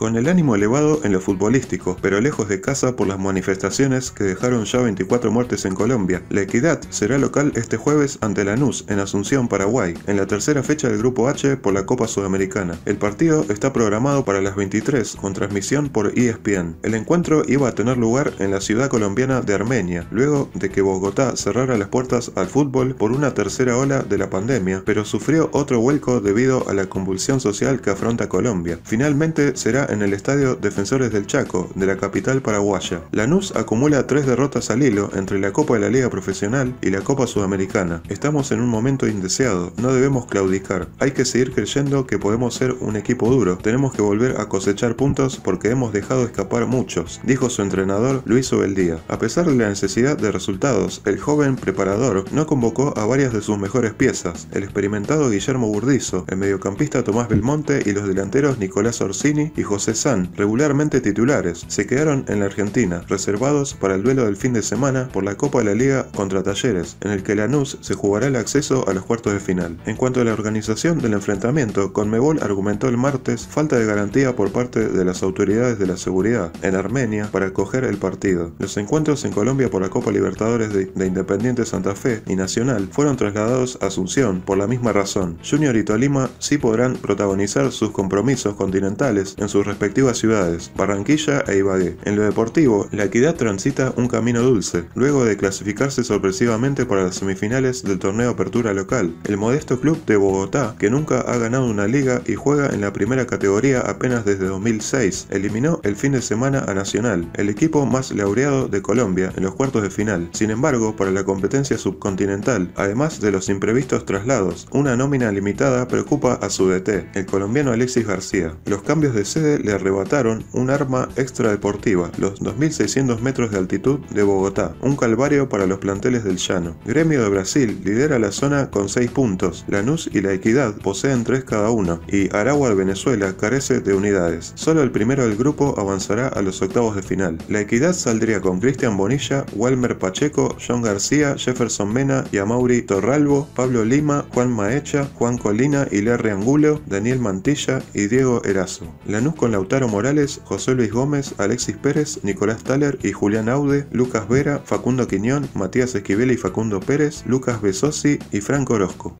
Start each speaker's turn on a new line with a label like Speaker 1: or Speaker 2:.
Speaker 1: Con el ánimo elevado en lo futbolístico, pero lejos de casa por las manifestaciones que dejaron ya 24 muertes en Colombia, La Equidad será local este jueves ante Lanús, en Asunción, Paraguay, en la tercera fecha del Grupo H por la Copa Sudamericana. El partido está programado para las 23, con transmisión por ESPN. El encuentro iba a tener lugar en la ciudad colombiana de Armenia, luego de que Bogotá cerrara las puertas al fútbol por una tercera ola de la pandemia, pero sufrió otro vuelco debido a la convulsión social que afronta Colombia. Finalmente será en el estadio Defensores del Chaco, de la capital paraguaya. Lanús acumula tres derrotas al hilo entre la Copa de la Liga Profesional y la Copa Sudamericana. Estamos en un momento indeseado, no debemos claudicar. Hay que seguir creyendo que podemos ser un equipo duro. Tenemos que volver a cosechar puntos porque hemos dejado escapar muchos, dijo su entrenador Luis Obeldía. A pesar de la necesidad de resultados, el joven preparador no convocó a varias de sus mejores piezas, el experimentado Guillermo Burdizo, el mediocampista Tomás Belmonte y los delanteros Nicolás Orsini y José cesán regularmente titulares, se quedaron en la Argentina, reservados para el duelo del fin de semana por la Copa de la Liga contra Talleres, en el que Lanús se jugará el acceso a los cuartos de final. En cuanto a la organización del enfrentamiento, Conmebol argumentó el martes falta de garantía por parte de las autoridades de la seguridad en Armenia para acoger el partido. Los encuentros en Colombia por la Copa Libertadores de, de Independiente Santa Fe y Nacional fueron trasladados a Asunción por la misma razón. Junior y Tolima sí podrán protagonizar sus compromisos continentales en su respectivas ciudades, Barranquilla e Ibagué. En lo deportivo, la equidad transita un camino dulce, luego de clasificarse sorpresivamente para las semifinales del torneo Apertura Local. El modesto club de Bogotá, que nunca ha ganado una liga y juega en la primera categoría apenas desde 2006, eliminó el fin de semana a Nacional, el equipo más laureado de Colombia, en los cuartos de final. Sin embargo, para la competencia subcontinental, además de los imprevistos traslados, una nómina limitada preocupa a su DT, el colombiano Alexis García. Los cambios de sede le arrebataron un arma extradeportiva, los 2.600 metros de altitud de Bogotá, un calvario para los planteles del llano. Gremio de Brasil lidera la zona con 6 puntos, Lanús y La Equidad poseen 3 cada uno, y Aragua de Venezuela carece de unidades. Solo el primero del grupo avanzará a los octavos de final. La Equidad saldría con Cristian Bonilla, Walmer Pacheco, John García, Jefferson Mena y Amauri Torralbo, Pablo Lima, Juan Maecha, Juan Colina y Larry Angulo, Daniel Mantilla y Diego Erazo. Lanús con Lautaro Morales, José Luis Gómez, Alexis Pérez, Nicolás Taller y Julián Aude, Lucas Vera, Facundo Quiñón, Matías Esquivel y Facundo Pérez, Lucas Besosi y Franco Orozco.